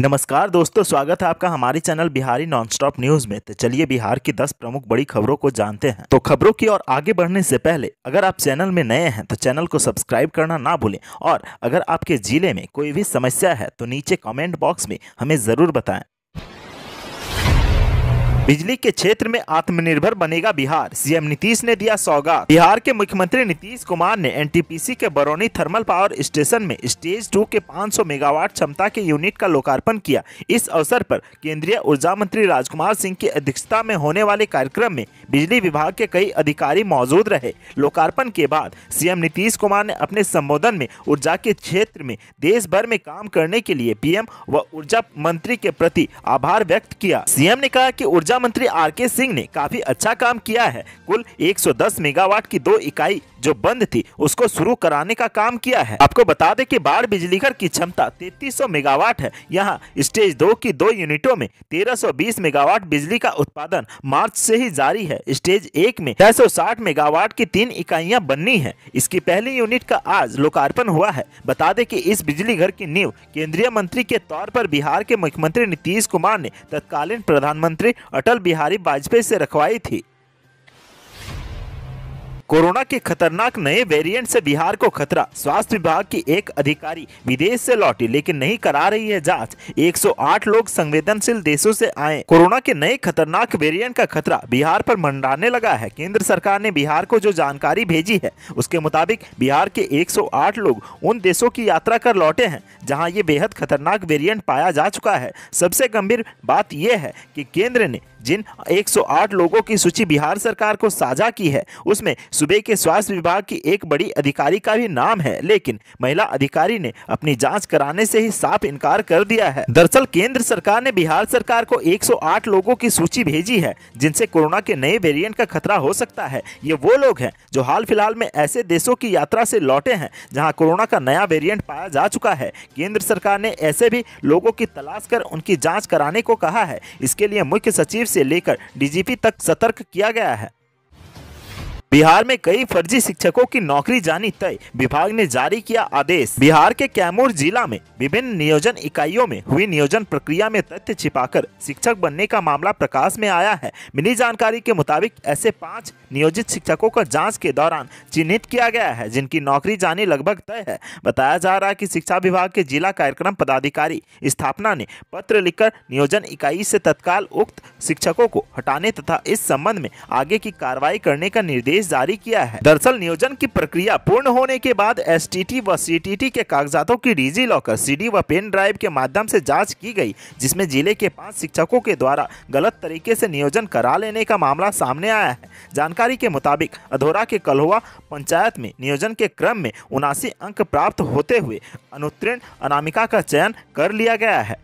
नमस्कार दोस्तों स्वागत है आपका हमारे चैनल बिहारी नॉनस्टॉप न्यूज में तो चलिए बिहार की 10 प्रमुख बड़ी खबरों को जानते हैं तो खबरों की ओर आगे बढ़ने से पहले अगर आप चैनल में नए हैं तो चैनल को सब्सक्राइब करना ना भूलें और अगर आपके जिले में कोई भी समस्या है तो नीचे कमेंट बॉक्स में हमें ज़रूर बताएं बिजली के क्षेत्र में आत्मनिर्भर बनेगा बिहार सीएम नीतीश ने दिया सौगात बिहार के मुख्यमंत्री नीतीश कुमार ने एनटीपीसी के बरौनी थर्मल पावर स्टेशन में स्टेज टू के 500 मेगावाट क्षमता के यूनिट का लोकार्पण किया इस अवसर पर केंद्रीय ऊर्जा मंत्री राजकुमार सिंह की अध्यक्षता में होने वाले कार्यक्रम में बिजली विभाग के कई अधिकारी मौजूद रहे लोकार्पण के बाद सीएम नीतीश कुमार ने अपने संबोधन में ऊर्जा के क्षेत्र में देश भर में काम करने के लिए पीएम व ऊर्जा मंत्री के प्रति आभार व्यक्त किया सीएम ने कहा की ऊर्जा ऊर्जा मंत्री आर के सिंह ने काफी अच्छा काम किया है कुल 110 मेगावाट की दो इकाई जो बंद थी उसको शुरू कराने का काम किया है आपको बता दें कि बाढ़ बिजली घर की क्षमता 3300 मेगावाट है यहाँ स्टेज दो की दो यूनिटों में 1320 मेगावाट बिजली का उत्पादन मार्च से ही जारी है स्टेज एक में 660 मेगावाट की तीन इकाइयां बननी है इसकी पहली यूनिट का आज लोकार्पण हुआ है बता दें की इस बिजली घर की नींव केंद्रीय मंत्री के तौर पर बिहार के मुख्यमंत्री नीतीश कुमार ने तत्कालीन प्रधानमंत्री अटल बिहारी वाजपेयी ऐसी रखवाई थी कोरोना के खतरनाक नए वेरिएंट से बिहार को खतरा स्वास्थ्य विभाग की एक अधिकारी विदेश से लौटी लेकिन नहीं करा रही है जांच 108 लोग संवेदनशील देशों से आए कोरोना के नए खतरनाक वेरिएंट का खतरा बिहार पर मंडराने लगा है केंद्र सरकार ने बिहार को जो जानकारी भेजी है उसके मुताबिक बिहार के एक लोग उन देशों की यात्रा कर लौटे हैं जहाँ ये बेहद खतरनाक वेरियंट पाया जा चुका है सबसे गंभीर बात यह है की केंद्र ने जिन 108 लोगों की सूची बिहार सरकार को साझा की है उसमें सूबे के स्वास्थ्य विभाग की एक बड़ी अधिकारी का भी नाम है लेकिन महिला अधिकारी ने अपनी जाँच कराने से ही साफ इनकार कर दिया है दरअसल केंद्र सरकार ने बिहार सरकार को 108 लोगों की सूची भेजी है जिनसे कोरोना के नए वेरिएंट का खतरा हो सकता है ये वो लोग हैं जो हाल फिलहाल में ऐसे देशों की यात्रा से लौटे हैं जहाँ कोरोना का नया वेरियंट पाया जा चुका है केंद्र सरकार ने ऐसे भी लोगों की तलाश कर उनकी जाँच कराने को कहा है इसके लिए मुख्य सचिव से लेकर डीजीपी तक सतर्क किया गया है बिहार में कई फर्जी शिक्षकों की नौकरी जानी तय विभाग ने जारी किया आदेश बिहार के कैमूर जिला में विभिन्न नियोजन इकाइयों में हुई नियोजन प्रक्रिया में तथ्य छिपाकर शिक्षक बनने का मामला प्रकाश में आया है मिली जानकारी के मुताबिक ऐसे पाँच नियोजित शिक्षकों का जांच के दौरान चिन्हित किया गया है जिनकी नौकरी जानी लगभग तय है बताया जा रहा है की शिक्षा विभाग के जिला कार्यक्रम पदाधिकारी स्थापना ने पत्र लिखकर नियोजन इकाई से तत्काल उक्त शिक्षकों को हटाने तथा इस संबंध में आगे की कार्रवाई करने का निर्देश आदेश जारी किया है दरअसल नियोजन की प्रक्रिया पूर्ण होने के बाद एस व सी के कागजातों की डिजी लॉकर सी व पेन ड्राइव के माध्यम ऐसी जाँच की गयी जिसमें जिले के पाँच शिक्षकों के द्वारा गलत तरीके ऐसी नियोजन करा लेने का मामला सामने आया है जानकारी के मुताबिक अधोरा के कलहुआ पंचायत में नियोजन के क्रम में उनासी अंक प्राप्त होते हुए अनुत्तीर्ण अनामिका का चयन कर लिया गया है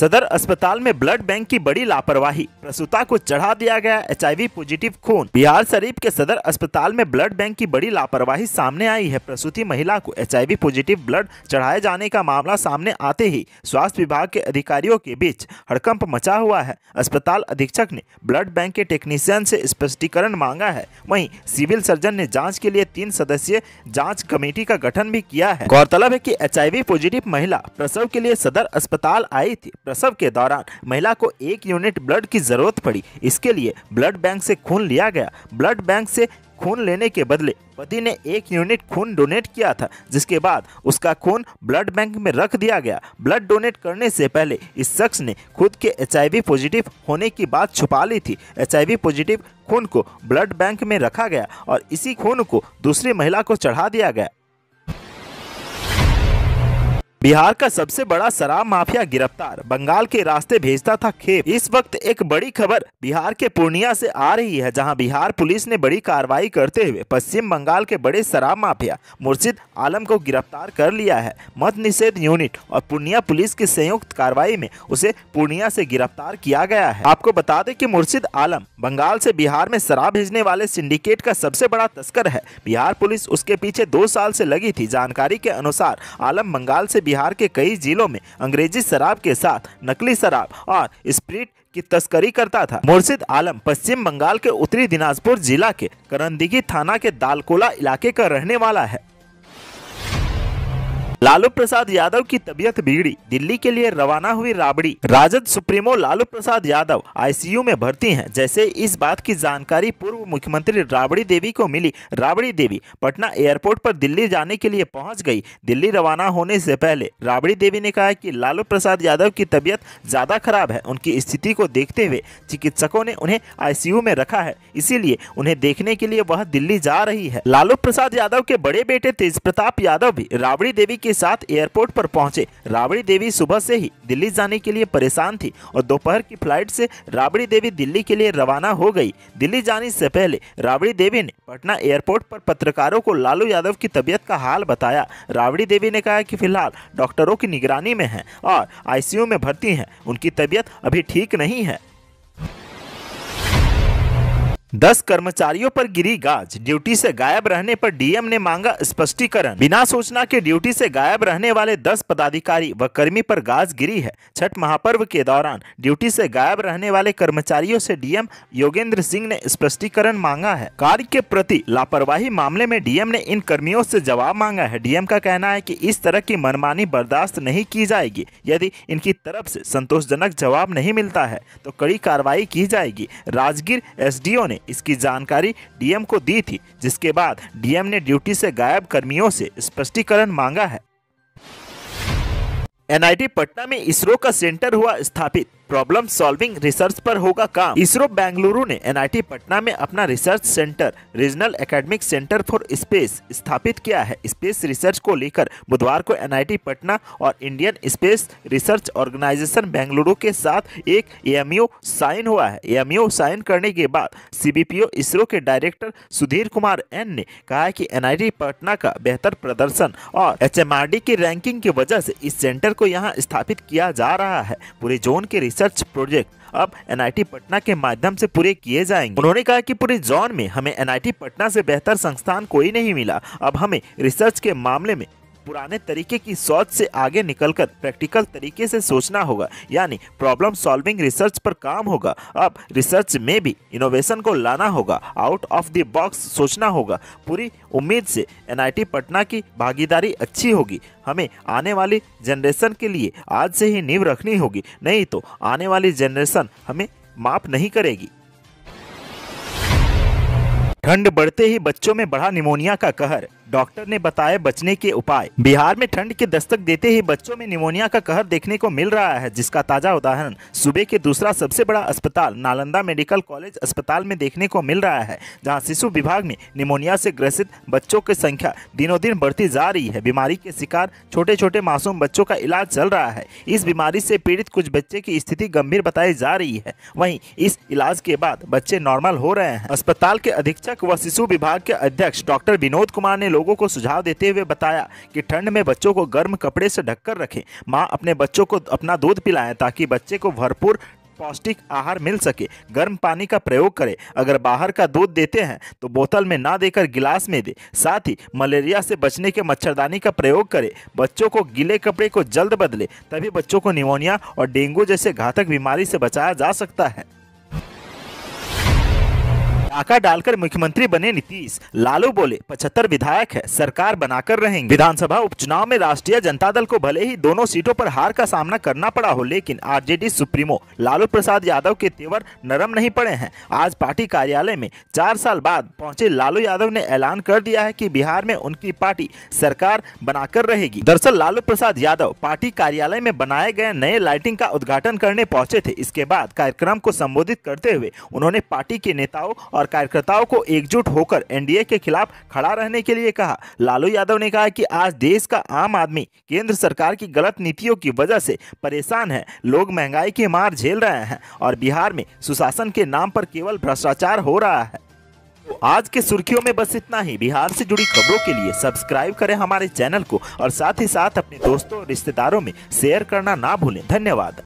सदर अस्पताल में ब्लड बैंक की बड़ी लापरवाही प्रसूता को चढ़ा दिया गया एच पॉजिटिव खून बिहार शरीफ के सदर अस्पताल में ब्लड बैंक की बड़ी लापरवाही सामने आई है प्रसूति महिला को एच पॉजिटिव ब्लड चढ़ाए जाने का मामला सामने आते ही स्वास्थ्य विभाग के अधिकारियों के बीच हड़कंप मचा हुआ है अस्पताल अधीक्षक ने ब्लड बैंक के टेक्नीशियन से स्पष्टीकरण मांगा है वही सिविल सर्जन ने जाँच के लिए तीन सदस्यीय जाँच कमेटी का गठन भी किया है गौरतलब है की एच पॉजिटिव महिला प्रसव के लिए सदर अस्पताल आई थी प्रसव के दौरान महिला को एक यूनिट ब्लड की जरूरत पड़ी इसके लिए ब्लड बैंक से खून लिया गया ब्लड बैंक से खून लेने के बदले पति ने एक यूनिट खून डोनेट किया था जिसके बाद उसका खून ब्लड बैंक में रख दिया गया ब्लड डोनेट करने से पहले इस शख्स ने खुद के एच पॉजिटिव होने की बात छुपा ली थी एच पॉजिटिव खून को ब्लड बैंक में रखा गया और इसी खून को दूसरी महिला को चढ़ा दिया गया बिहार का सबसे बड़ा शराब माफिया गिरफ्तार बंगाल के रास्ते भेजता था खेप इस वक्त एक बड़ी खबर बिहार के पूर्णिया से आ रही है जहां बिहार पुलिस ने बड़ी कार्रवाई करते हुए पश्चिम बंगाल के बड़े शराब माफिया मुर्शिद आलम को गिरफ्तार कर लिया है मत निषेध यूनिट और पूर्णिया पुलिस की संयुक्त कार्रवाई में उसे पूर्णिया ऐसी गिरफ्तार किया गया है आपको बता दें की मुर्शिद आलम बंगाल ऐसी बिहार में शराब भेजने वाले सिंडिकेट का सबसे बड़ा तस्कर है बिहार पुलिस उसके पीछे दो साल ऐसी लगी थी जानकारी के अनुसार आलम बंगाल ऐसी बिहार के कई जिलों में अंग्रेजी शराब के साथ नकली शराब और स्प्रिट की तस्करी करता था मुर्शिद आलम पश्चिम बंगाल के उत्तरी दिनाजपुर जिला के करंदिगी थाना के दालकोला इलाके का रहने वाला है लालू प्रसाद यादव की तबीयत बिगड़ी दिल्ली के लिए रवाना हुई राबड़ी राजद सुप्रीमो लालू प्रसाद यादव आईसीयू में भर्ती हैं जैसे इस बात की जानकारी पूर्व मुख्यमंत्री राबड़ी देवी को मिली राबड़ी देवी पटना एयरपोर्ट पर दिल्ली जाने के लिए पहुंच गई दिल्ली रवाना होने से पहले राबड़ी देवी ने कहा कि लालू प्रसाद यादव की तबीयत ज्यादा खराब है उनकी स्थिति को देखते हुए चिकित्सकों ने उन्हें आई में रखा है इसीलिए उन्हें देखने के लिए वह दिल्ली जा रही है लालू प्रसाद यादव के बड़े बेटे तेज प्रताप यादव भी राबड़ी देवी के के साथ एयरपोर्ट पर पहुंचे राबड़ी देवी सुबह से ही दिल्ली जाने के लिए परेशान थी और दोपहर की फ्लाइट से राबड़ी देवी दिल्ली के लिए रवाना हो गई दिल्ली जाने से पहले राबड़ी देवी ने पटना एयरपोर्ट पर पत्रकारों को लालू यादव की तबीयत का हाल बताया राबड़ी देवी ने कहा कि फिलहाल डॉक्टरों की निगरानी में है और आईसीयू में भर्ती है उनकी तबीयत अभी ठीक नहीं है दस कर्मचारियों पर गिरी गाज ड्यूटी से गायब रहने पर डीएम ने मांगा स्पष्टीकरण बिना सूचना के ड्यूटी से गायब रहने वाले दस पदाधिकारी व कर्मी पर गाज गिरी है छठ महापर्व के दौरान ड्यूटी से गायब रहने वाले कर्मचारियों से डीएम योगेंद्र सिंह ने स्पष्टीकरण मांगा है कार्य के प्रति लापरवाही मामले में डीएम ने इन कर्मियों ऐसी जवाब मांगा है डीएम का कहना है की इस तरह की मनमानी बर्दाश्त नहीं की जाएगी यदि इनकी तरफ ऐसी संतोषजनक जवाब नहीं मिलता है तो कड़ी कार्रवाई की जाएगी राजगीर एस ने इसकी जानकारी डीएम को दी थी जिसके बाद डीएम ने ड्यूटी से गायब कर्मियों से स्पष्टीकरण मांगा है एनआईटी पटना में इसरो का सेंटर हुआ स्थापित प्रॉब्लम सॉल्विंग रिसर्च पर होगा काम इसरो बेंगलुरु ने एनआईटी पटना में अपना research centre regional academic centre for space स्थापित किया है स्पेस रिसर्च को लेकर बुधवार को एन पटना और Indian space research organisation Bengaluru के साथ एक एएमयू साइन हुआ है एमयू साइन करने के बाद सीबीपीओ इसरो के डायरेक्टर सुधीर कुमार एन ने कहा है कि एनआईटी पटना का बेहतर प्रदर्शन और एचएमआरडी की रैंकिंग की वजह से इस सेंटर को यहाँ स्थापित किया जा रहा है पूरे जोन के रिसर्च रिसर्च प्रोजेक्ट अब एनआईटी पटना के माध्यम से पूरे किए जाएंगे उन्होंने कहा कि पूरे जोन में हमें एनआईटी पटना से बेहतर संस्थान कोई नहीं मिला अब हमें रिसर्च के मामले में पुराने तरीके की सोच से आगे निकलकर प्रैक्टिकल तरीके से सोचना होगा यानी प्रॉब्लम सॉल्विंग रिसर्च पर काम होगा अब रिसर्च में भी इनोवेशन को लाना होगा आउट ऑफ द बॉक्स सोचना होगा पूरी उम्मीद से एनआईटी पटना की भागीदारी अच्छी होगी हमें आने वाली जनरेशन के लिए आज से ही नींव रखनी होगी नहीं तो आने वाली जनरेशन हमें माफ नहीं करेगी ठंड बढ़ते ही बच्चों में बढ़ा निमोनिया का कहर डॉक्टर ने बताया बचने के उपाय बिहार में ठंड के दस्तक देते ही बच्चों में निमोनिया का कहर देखने को मिल रहा है जिसका ताजा उदाहरण सूबे के दूसरा सबसे बड़ा अस्पताल नालंदा मेडिकल कॉलेज अस्पताल में देखने को मिल रहा है जहां शिशु विभाग में निमोनिया से ग्रसित बच्चों की संख्या दिनों दिन बढ़ती जा रही है बीमारी के शिकार छोटे छोटे मासूम बच्चों का इलाज चल रहा है इस बीमारी से पीड़ित कुछ बच्चे की स्थिति गंभीर बताई जा रही है वही इस इलाज के बाद बच्चे नॉर्मल हो रहे हैं अस्पताल के अधीक्षक शिक्षक व शिशु विभाग के अध्यक्ष डॉक्टर विनोद कुमार ने लोगों को सुझाव देते हुए बताया कि ठंड में बच्चों को गर्म कपड़े से ढककर रखें माँ अपने बच्चों को अपना दूध पिलाएं ताकि बच्चे को भरपूर पौष्टिक आहार मिल सके गर्म पानी का प्रयोग करें अगर बाहर का दूध देते हैं तो बोतल में ना देकर गिलास में दे साथ ही मलेरिया से बचने के मच्छरदानी का प्रयोग करें बच्चों को गीले कपड़े को जल्द बदले तभी बच्चों को निमोनिया और डेंगू जैसे घातक बीमारी से बचाया जा सकता है डाका डालकर मुख्यमंत्री बने नीतीश लालू बोले पचहत्तर विधायक है सरकार बनाकर रहेंगे विधानसभा उपचुनाव में राष्ट्रीय जनता दल को भले ही दोनों सीटों पर हार का सामना करना पड़ा हो लेकिन आरजेडी सुप्रीमो लालू प्रसाद यादव के तेवर नरम नहीं पड़े हैं आज पार्टी कार्यालय में चार साल बाद पहुंचे लालू यादव ने ऐलान कर दिया है की बिहार में उनकी पार्टी सरकार बनाकर रहेगी दरअसल लालू प्रसाद यादव पार्टी कार्यालय में बनाए गए नए लाइटिंग का उद्घाटन करने पहुंचे थे इसके बाद कार्यक्रम को संबोधित करते हुए उन्होंने पार्टी के नेताओं और और कार्यकर्ताओं को एकजुट होकर एनडीए के खिलाफ खड़ा रहने के लिए कहा लालू यादव ने कहा कि आज देश का आम आदमी केंद्र सरकार की गलत नीतियों की वजह से परेशान है लोग महंगाई की मार झेल रहे हैं और बिहार में सुशासन के नाम पर केवल भ्रष्टाचार हो रहा है तो आज के सुर्खियों में बस इतना ही बिहार से जुड़ी खबरों के लिए सब्सक्राइब करें हमारे चैनल को और साथ ही साथ अपने दोस्तों और रिश्तेदारों में शेयर करना ना भूलें धन्यवाद